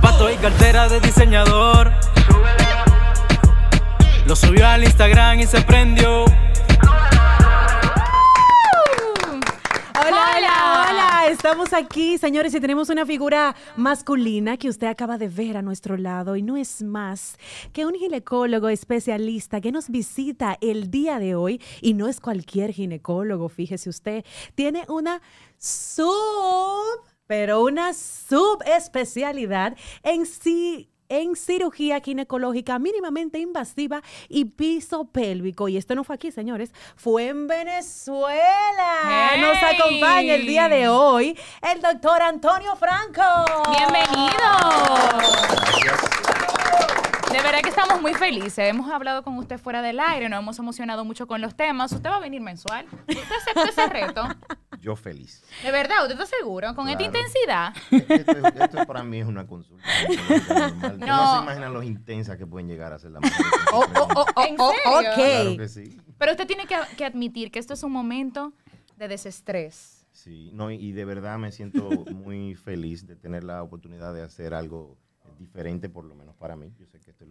Pato y cartera de diseñador. Lo subió al Instagram y se prendió. Hola, hola, hola. estamos aquí, señores, y tenemos una figura masculina que usted acaba de ver a nuestro lado y no es más que un ginecólogo especialista que nos visita el día de hoy y no es cualquier ginecólogo, fíjese usted, tiene una sub pero una subespecialidad en sí en cirugía ginecológica mínimamente invasiva y piso pélvico. Y esto no fue aquí, señores, fue en Venezuela. Nos acompaña el día de hoy el doctor Antonio Franco. Bienvenido. De verdad que estamos muy felices. Hemos hablado con usted fuera del aire, nos hemos emocionado mucho con los temas. ¿Usted va a venir mensual? ¿Usted acepta ese reto? Yo feliz. De verdad, ¿usted está seguro? Con esta intensidad. Esto, para mí es una consulta. no. se imaginan lo intensas que pueden llegar a ser las mujer. ¿En serio? Pero usted tiene que, que admitir que esto es un momento de desestrés. Sí, no, y de verdad me siento muy feliz de tener la oportunidad de hacer algo diferente, por lo menos para mí.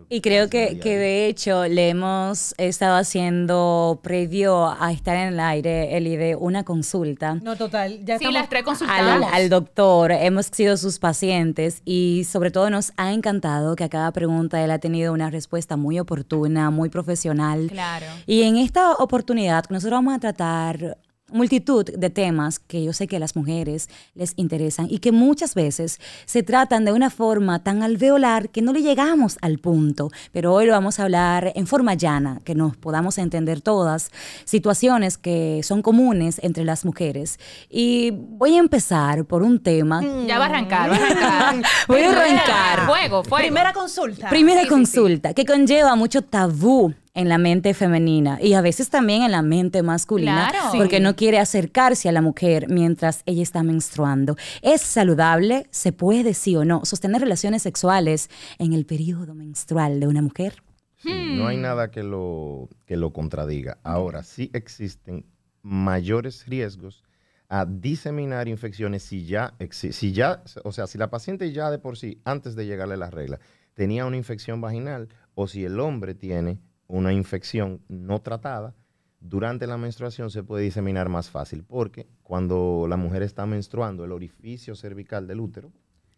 y creo que, que de hecho le hemos estado haciendo previo a estar en el aire, el de una consulta. No, total. Ya las tres Al, al, doctor, hemos sido sus pacientes y sobre todo nos ha encantado que a cada pregunta él ha tenido una respuesta muy oportuna, muy profesional. Claro. Y en esta oportunidad nosotros vamos a tratar multitud de temas que yo sé que a las mujeres les interesan y que muchas veces se tratan de una forma tan alveolar que no le llegamos al punto. Pero hoy lo vamos a hablar en forma llana, que nos podamos entender todas, situaciones que son comunes entre las mujeres. Y voy a empezar por un tema. Mm. Ya va a arrancar, voy a arrancar. Primera consulta. Primera consulta, que conlleva mucho tabú en la mente femenina y a veces también en la mente masculina, porque no quiere acercarse a la mujer mientras ella está menstruando. ¿Es saludable? ¿Se puede, sí o no, sostener relaciones sexuales en el periodo menstrual de una mujer? Sí, No hay nada que lo, que lo contradiga. Ahora, sí existen mayores riesgos a diseminar infecciones si ya, si ya, o sea, si la paciente ya de por sí, antes de llegarle las reglas, tenía una infección vaginal o si el hombre tiene una infección no tratada, durante la menstruación se puede diseminar más fácil, porque cuando la mujer está menstruando, el orificio cervical del útero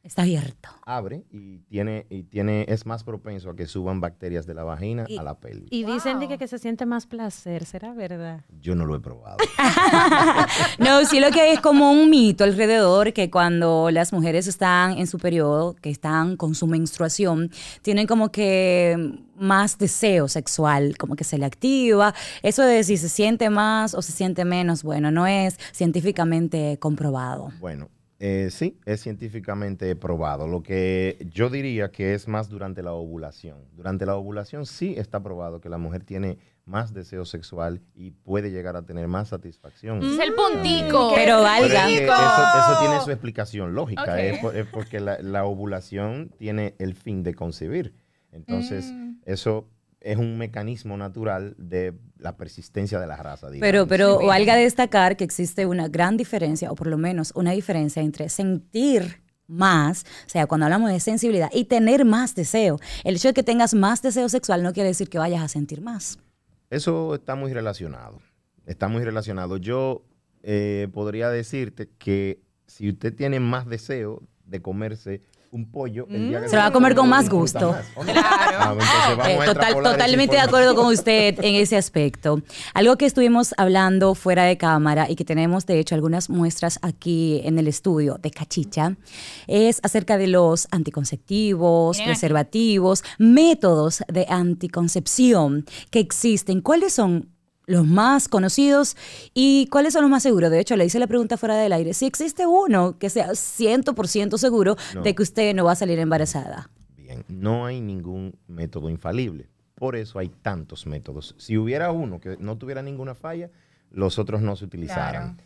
Está abierto. Abre y tiene, y tiene, es más propenso a que suban bacterias de la vagina a la pelvis. Y dicen que, que, se siente más placer, ¿será verdad? Yo no lo he probado. no, sí lo que es como un mito alrededor, que cuando las mujeres están en su periodo, que están con su menstruación, tienen como que más deseo sexual, como que se le activa. Eso de si se siente más o se siente menos, bueno, no es científicamente comprobado. Bueno, eh, sí, es científicamente probado. Lo que yo diría que es más durante la ovulación. Durante la ovulación sí está probado que la mujer tiene más deseo sexual y puede llegar a tener más satisfacción. Es el puntico. Mm, Pero valga. eso, tiene su explicación lógica. Es, porque la, ovulación tiene el fin de concebir. Entonces, mm. eso es un mecanismo natural de la persistencia de la raza. Pero, pero valga destacar que existe una gran diferencia, o por lo menos una diferencia entre sentir más, o sea, cuando hablamos de sensibilidad, y tener más deseo. El hecho de que tengas más deseo sexual no quiere decir que vayas a sentir más. Eso está muy relacionado. Está muy relacionado. Yo eh, podría decirte que si usted tiene más deseo de comerse un pollo el día mm. que se lo va a comer con más gusto. Ah, eh, totalmente de acuerdo con usted en ese aspecto. Algo que estuvimos hablando fuera de cámara y que tenemos de hecho algunas muestras aquí en el estudio de Cachicha es acerca de los anticonceptivos, preservativos, métodos de anticoncepción que existen. ¿Cuáles son los más conocidos y cuáles son los más seguros. De hecho, le hice la pregunta fuera del aire. Si existe uno que sea 100% seguro de que usted no va a salir embarazada. Bien, no hay ningún método infalible. Por eso hay tantos métodos. Si hubiera uno que no tuviera ninguna falla, los otros no se utilizaran.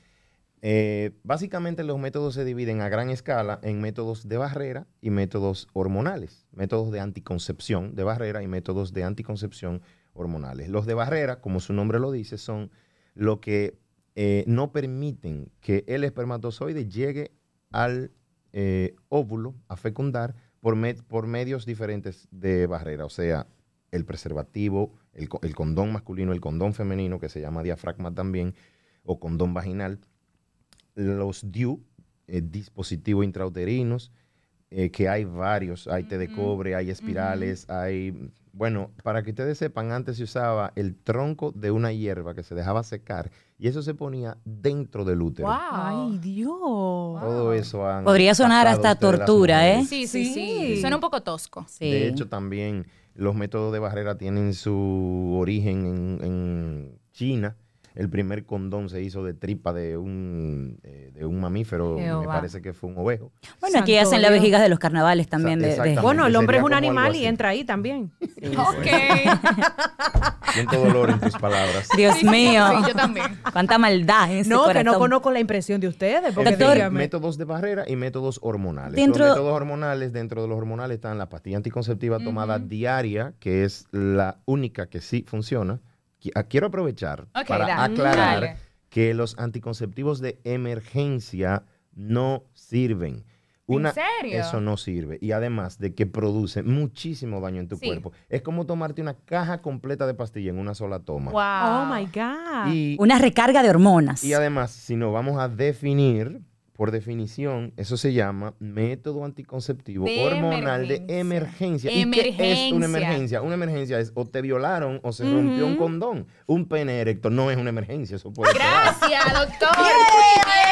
Eh, básicamente los métodos se dividen a gran escala en métodos de barrera y métodos hormonales, métodos de anticoncepción de barrera y métodos de anticoncepción hormonales. Los de barrera, como su nombre lo dice, son lo que eh, no permiten que el espermatozoide llegue al eh, óvulo a fecundar por, por, medios diferentes de barrera, o sea, el preservativo, el, condón masculino, el condón femenino, que se llama diafragma también, o condón vaginal, los DIU, eh, dispositivos intrauterinos, que hay varios, hay té de cobre, hay espirales, hay bueno, para que ustedes sepan, antes se usaba el tronco de una hierba que se dejaba secar y eso se ponía dentro del útero. Wow. ¡Ay, Dios! Todo eso Podría sonar hasta tortura, ¿eh? Sí, sí, sí, Suena un poco tosco. De hecho, también los métodos de barrera tienen su origen en, en China el primer condón se hizo de tripa de un, eh, de un mamífero, me parece que fue un ovejo. Bueno, aquí hacen la vejiga de los carnavales también. Bueno, el hombre es un animal y entra ahí también. Siento dolor en tus palabras. Dios mío. yo también. Cuánta maldad No, que no conozco la impresión de ustedes. métodos de barrera y métodos hormonales. Dentro... Los métodos hormonales, dentro de los hormonales están la pastilla anticonceptiva tomada diaria, que es la única que sí funciona Ah, quiero aprovechar para aclarar que los anticonceptivos de emergencia no sirven. ¿En serio? Eso no sirve. Y además de que produce muchísimo daño en tu cuerpo. Es como tomarte una caja completa de pastilla en una sola toma. Wow. Oh my God. una recarga de hormonas. Y además, si no vamos a definir, por definición, eso se llama método anticonceptivo hormonal de emergencia. ¿Y qué es una emergencia? Una emergencia es o te violaron o se rompió un condón. Un pene erecto no es una emergencia, eso puede Gracias, doctor.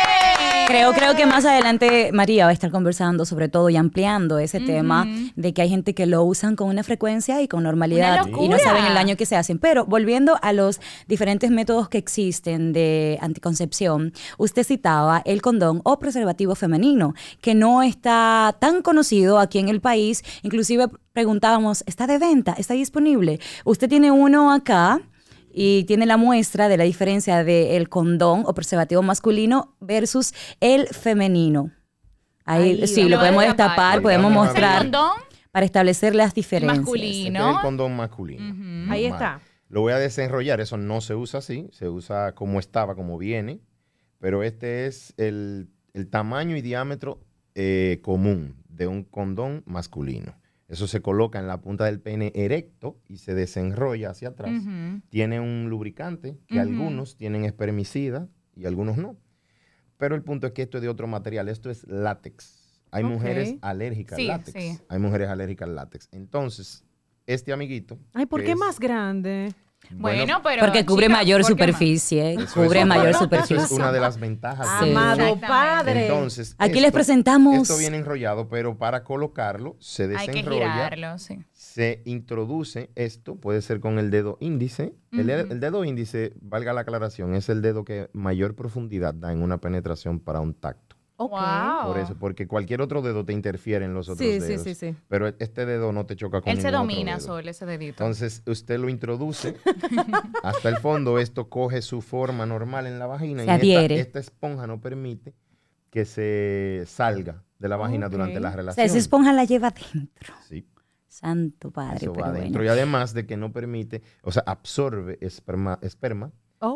Creo, creo que más adelante María va a estar conversando sobre todo y ampliando ese tema de que hay gente que lo usan con una frecuencia y con normalidad y no saben el año que se hacen. Pero volviendo a los diferentes métodos que existen de anticoncepción, usted citaba el condón o preservativo femenino, que no está tan conocido aquí en el país. Inclusive preguntábamos, ¿está de venta? ¿Está disponible? Usted tiene uno acá y tiene la muestra de la diferencia del condón o preservativo masculino versus el femenino. Ahí, sí, lo podemos destapar, podemos mostrar para establecer las diferencias. Masculino. Este el condón masculino. Ahí está. Lo voy a desenrollar, eso no se usa así, se usa como estaba, como viene, pero este es el, tamaño y diámetro eh, común de un condón masculino. Eso se coloca en la punta del pene erecto y se desenrolla hacia atrás. Tiene un lubricante que algunos tienen espermicida y algunos no. Pero el punto es que esto es de otro material, esto es látex. Hay mujeres alérgicas al látex. Hay mujeres alérgicas al látex. Entonces, este amiguito. Ay, ¿por qué más grande? Bueno, pero. Porque cubre mayor superficie. cubre mayor superficie. es una de las ventajas. Amado padre. Entonces. Aquí les presentamos. Esto viene enrollado, pero para colocarlo se desenrolla. Hay que sí. Se introduce esto, puede ser con el dedo índice. el, dedo índice, valga la aclaración, es el dedo que mayor profundidad da en una penetración para un tacto. Por eso, porque cualquier otro dedo te interfiere en los otros dedos. Sí, sí, sí. Pero este dedo no te choca con Él se domina, solo ese dedito. Entonces, usted lo introduce hasta el fondo. Esto coge su forma normal en la vagina. y Esta, esponja no permite que se salga de la vagina durante la relación. esa esponja la lleva adentro. Sí. Santo Padre. Eso va adentro. Y además de que no permite, o sea, absorbe esperma, esperma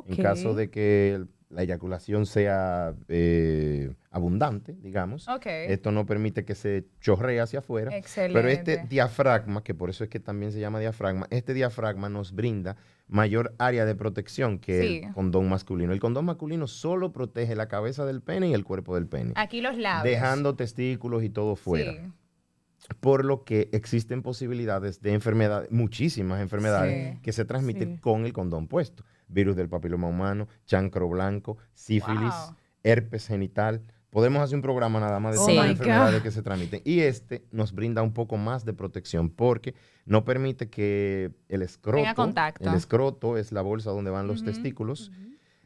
en caso de que el la eyaculación sea eh, abundante, digamos. Esto no permite que se chorree hacia afuera. Excelente. Pero este diafragma, que por eso es que también se llama diafragma, este diafragma nos brinda mayor área de protección que el condón masculino. El condón masculino solo protege la cabeza del pene y el cuerpo del pene. Aquí los lados. Dejando testículos y todo fuera. por lo que existen posibilidades de enfermedades, muchísimas enfermedades que se transmiten con el condón puesto virus del papiloma humano, chancro blanco, sífilis, herpes genital. Podemos hacer un programa nada más de oh todas las enfermedades que se transmiten. Y este nos brinda un poco más de protección porque no permite que el escroto, el escroto es la bolsa donde van los testículos,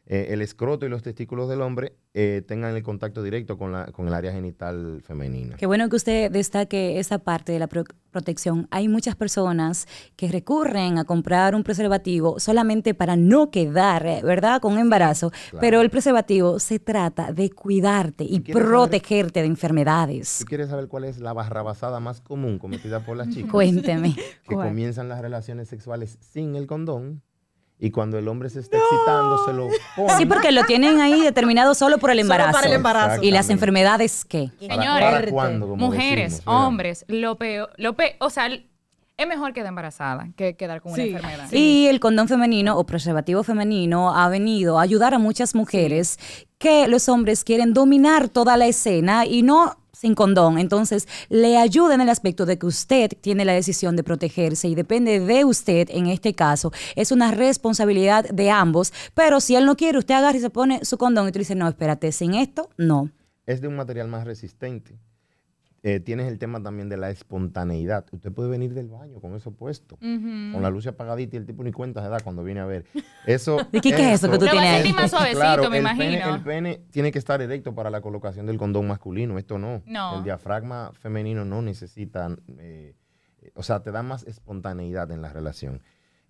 eh, el escroto y los testículos del hombre eh, tengan el contacto directo con, la, con el área genital femenina. Qué bueno que usted destaque esa parte de la protección. Hay muchas personas que recurren a comprar un preservativo solamente para no quedar, eh, ¿verdad?, con embarazo. Pero el preservativo se trata de cuidarte y protegerte de enfermedades. ¿Tú quieres saber cuál es la barrabasada más común cometida por las chicas? Cuénteme. que comienzan las relaciones sexuales sin el condón y cuando el hombre se está excitando, se lo pone. Sí, porque lo tienen ahí determinado solo por el embarazo. ¿Y las enfermedades qué? Señores, mujeres, hombres, lo peor, lo o sea, es mejor quedar embarazada que quedar con una enfermedad. Sí. Y el condón femenino o preservativo femenino ha venido a ayudar a muchas mujeres que los hombres quieren dominar toda la escena y no sin condón. Entonces, le ayuda en el aspecto de que usted tiene la decisión de protegerse y depende de usted en este caso. Es una responsabilidad de ambos, pero si él no quiere, usted agarra y se pone su condón y tú dices no, espérate, sin esto, no. Es de un material más resistente. Eh, tienes el tema también de la espontaneidad. Usted puede venir del baño con eso puesto, con la luz apagadita y el tipo ni cuenta se da cuando viene a ver. Eso, ¿De qué, es eso que tú tienes? suavecito, me el imagino. Pene, el pene tiene que estar erecto para la colocación del condón masculino. Esto no. El diafragma femenino no necesita, eh, o sea, te da más espontaneidad en la relación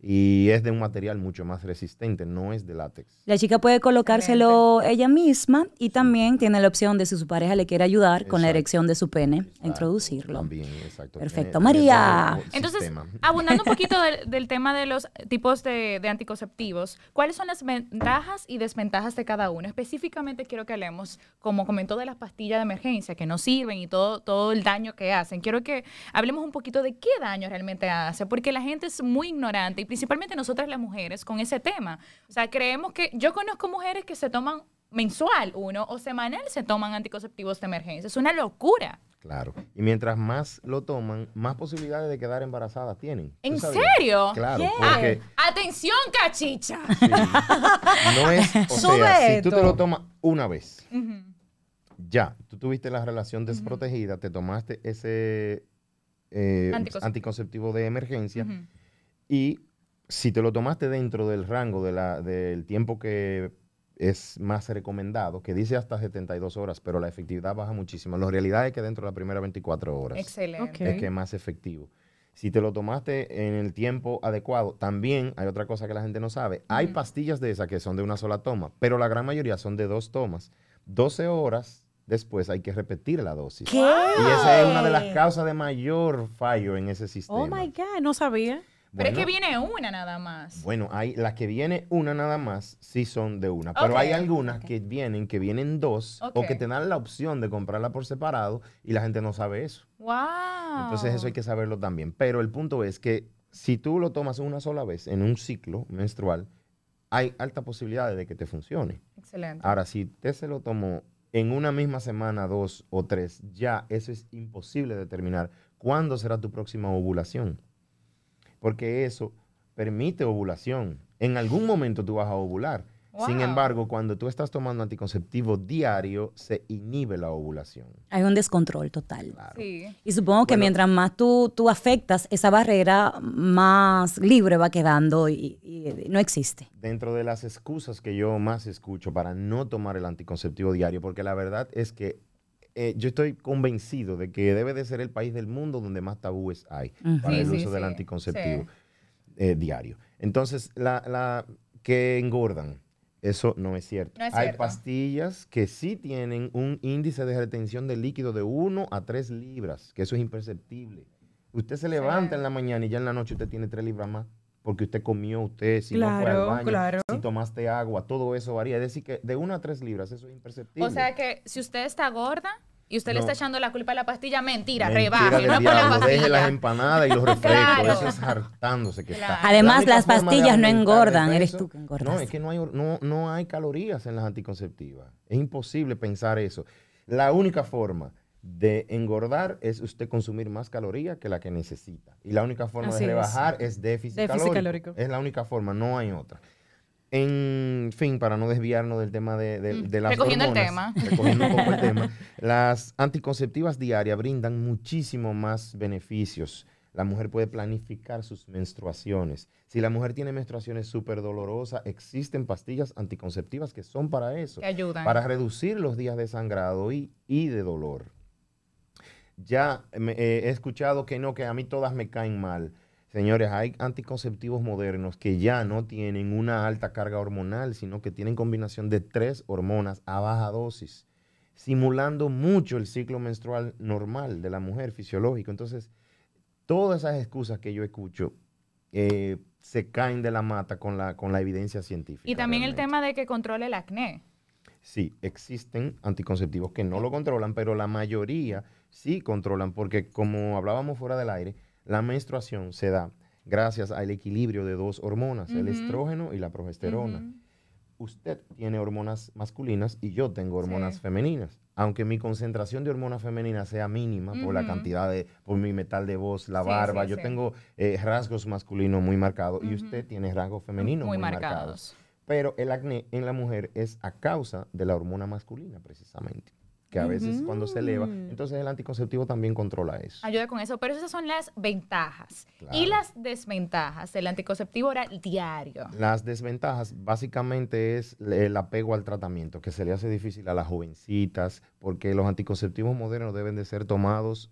y es de un material mucho más resistente, no es de látex. La chica puede colocárselo ella misma y también tiene la opción de si su pareja le quiere ayudar con la erección de su pene, introducirlo. También, Perfecto, María. Entonces, abundando un poquito del, tema de los tipos de, anticonceptivos, ¿cuáles son las ventajas y desventajas de cada uno? Específicamente quiero que hablemos, como comentó, de las pastillas de emergencia que no sirven y todo, todo el daño que hacen. Quiero que hablemos un poquito de qué daño realmente hace, porque la gente es muy ignorante y principalmente nosotras las mujeres, con ese tema. O sea, creemos que yo conozco mujeres que se toman mensual uno o semanal se toman anticonceptivos de emergencia. Es una locura. Claro. Y mientras más lo toman, más posibilidades de quedar embarazadas tienen. ¿En serio? Claro. Atención, cachicha. No es, o sea, si tú te lo tomas una vez, ya, tú tuviste la relación desprotegida, te tomaste ese eh, anticonceptivo. de emergencia y si te lo tomaste dentro del rango del tiempo que es más recomendado, que dice hasta 72 horas, pero la efectividad baja muchísimo. La realidad es que dentro de las primeras 24 horas es que es más efectivo. Si te lo tomaste en el tiempo adecuado, también hay otra cosa que la gente no sabe. Hay mm. pastillas de esas que son de una sola toma, pero la gran mayoría son de dos tomas. 12 horas después hay que repetir la dosis. Y esa es una de las causas de mayor fallo en ese oh sistema. Oh my God, no sabía. Pero es que viene una nada más. Bueno, hay las que viene una nada más, sí son de una. Pero hay algunas que vienen, que vienen dos, o que te dan la opción de comprarla por separado y la gente no sabe eso. Wow. Entonces eso hay que saberlo también. Pero el punto es que si tú lo tomas una sola vez en un ciclo menstrual, hay alta posibilidad de que te funcione. Excelente. Ahora, si te se lo tomó en una misma semana, dos o tres, ya eso es imposible determinar cuándo será tu próxima ovulación porque eso permite ovulación. En algún momento tú vas a ovular. Sin embargo, cuando tú estás tomando anticonceptivo diario, se inhibe la ovulación. Hay un descontrol total. Y supongo que mientras más tú, tú afectas, esa barrera más libre va quedando y, eh, no existe. Dentro de las excusas que yo más escucho para no tomar el anticonceptivo diario, porque la verdad es que eh, yo estoy convencido de que debe de ser el país del mundo donde más tabúes hay para el uso del anticonceptivo eh, diario. Entonces, la, que engordan, eso no es cierto. hay pastillas que sí tienen un índice de retención de líquido de 1 a 3 libras, que eso es imperceptible. Usted se levanta en la mañana y ya en la noche usted tiene 3 libras más porque usted comió, usted si no fue al baño, si tomaste agua, todo eso varía. Es decir, que de una a tres libras, eso es imperceptible. O sea que si usted está gorda y usted le está echando la culpa a la pastilla, mentira, mentira rebaje, no por la pastilla. Deje las empanadas y los refrescos, eso es hartándose que está. Además, las pastillas no engordan, eres tú que engordas. No, es que no hay, no, no hay calorías en las anticonceptivas. Es imposible pensar eso. La única forma de engordar es usted consumir más calorías que la que necesita. Y la única forma de rebajar es, déficit, calórico. Es la única forma, no hay otra. En fin, para no desviarnos del tema de, la mm. las el tema. el tema. Las anticonceptivas diarias brindan muchísimo más beneficios. La mujer puede planificar sus menstruaciones. Si la mujer tiene menstruaciones súper dolorosas, existen pastillas anticonceptivas que son para eso. Que ayudan. Para reducir los días de sangrado y de dolor. Ya eh, he escuchado que no, que a mí todas me caen mal. Señores, hay anticonceptivos modernos que ya no tienen una alta carga hormonal, sino que tienen combinación de tres hormonas a baja dosis, simulando mucho el ciclo menstrual normal de la mujer, fisiológico. Entonces, todas esas excusas que yo escucho eh, se caen de la mata con la, evidencia científica. Y también el tema de que controle el acné sí, existen anticonceptivos que no lo controlan, pero la mayoría sí controlan, porque como hablábamos fuera del aire, la menstruación se da gracias al equilibrio de dos hormonas, el estrógeno y la progesterona. Usted tiene hormonas masculinas y yo tengo hormonas femeninas. Aunque mi concentración de hormonas femeninas sea mínima por la cantidad de, por mi metal de voz, la barba, yo tengo eh, rasgos masculinos muy marcados y usted tiene rasgos femeninos muy, marcados. Pero el acné en la mujer es a causa de la hormona masculina, precisamente que a veces cuando se eleva. Entonces el anticonceptivo también controla eso. Ayuda con eso, pero esas son las ventajas. Y las desventajas el anticonceptivo oral diario. Las desventajas básicamente es el apego al tratamiento, que se le hace difícil a las jovencitas, porque los anticonceptivos modernos deben de ser tomados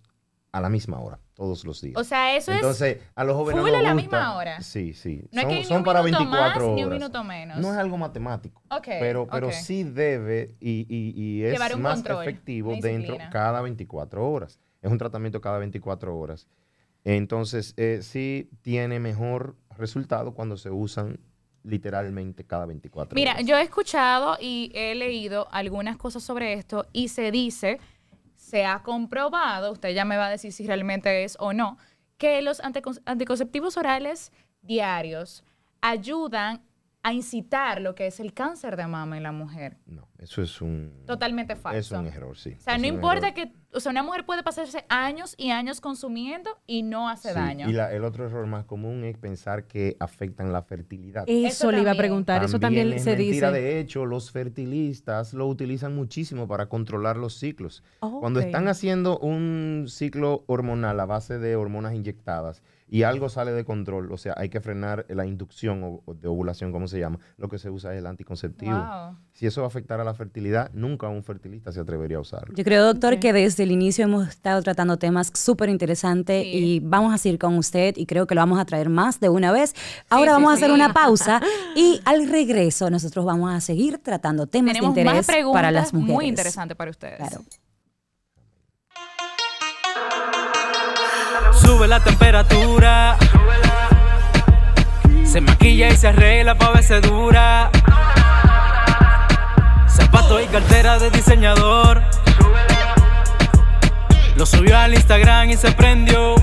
a la misma hora, todos los días. O sea, eso es. Entonces, a los jóvenes. Full a la misma hora. Sí, sí. No son, es para 24 Ni un minuto menos. No es algo matemático. pero, pero sí debe y, es más efectivo dentro cada 24 horas. Es un tratamiento cada 24 horas. Entonces, eh, sí tiene mejor resultado cuando se usan literalmente cada 24 horas. Mira, yo he escuchado y he leído algunas cosas sobre esto y se dice se ha comprobado, usted ya me va a decir si realmente es o no, que los anticonceptivos orales diarios ayudan a incitar lo que es el cáncer de mama en la mujer. No. Eso es un... Totalmente falso. Es un error, sí. O sea, no importa que... O sea, una mujer puede pasarse años y años consumiendo y no hace daño. Y el otro error más común es pensar que afectan la fertilidad. Eso, le iba a preguntar, eso también es se mentira. dice. De hecho, los fertilistas lo utilizan muchísimo para controlar los ciclos. Cuando están haciendo un ciclo hormonal a base de hormonas inyectadas, y algo sale de control, o sea, hay que frenar la inducción o, de ovulación, como se llama, lo que se usa es el anticonceptivo. Si eso va a afectar a la fertilidad, nunca un fertilista se atrevería a usarlo. Yo creo, doctor, que desde el inicio hemos estado tratando temas súper interesantes y vamos a seguir con usted y creo que lo vamos a traer más de una vez. Ahora vamos a hacer una pausa y al regreso nosotros vamos a seguir tratando temas de interés para las mujeres. Muy interesante para ustedes. Sube la temperatura. Se maquilla y se arregla pa' verse dura. Soy cartera de diseñador. Lo subió al Instagram y se prendió.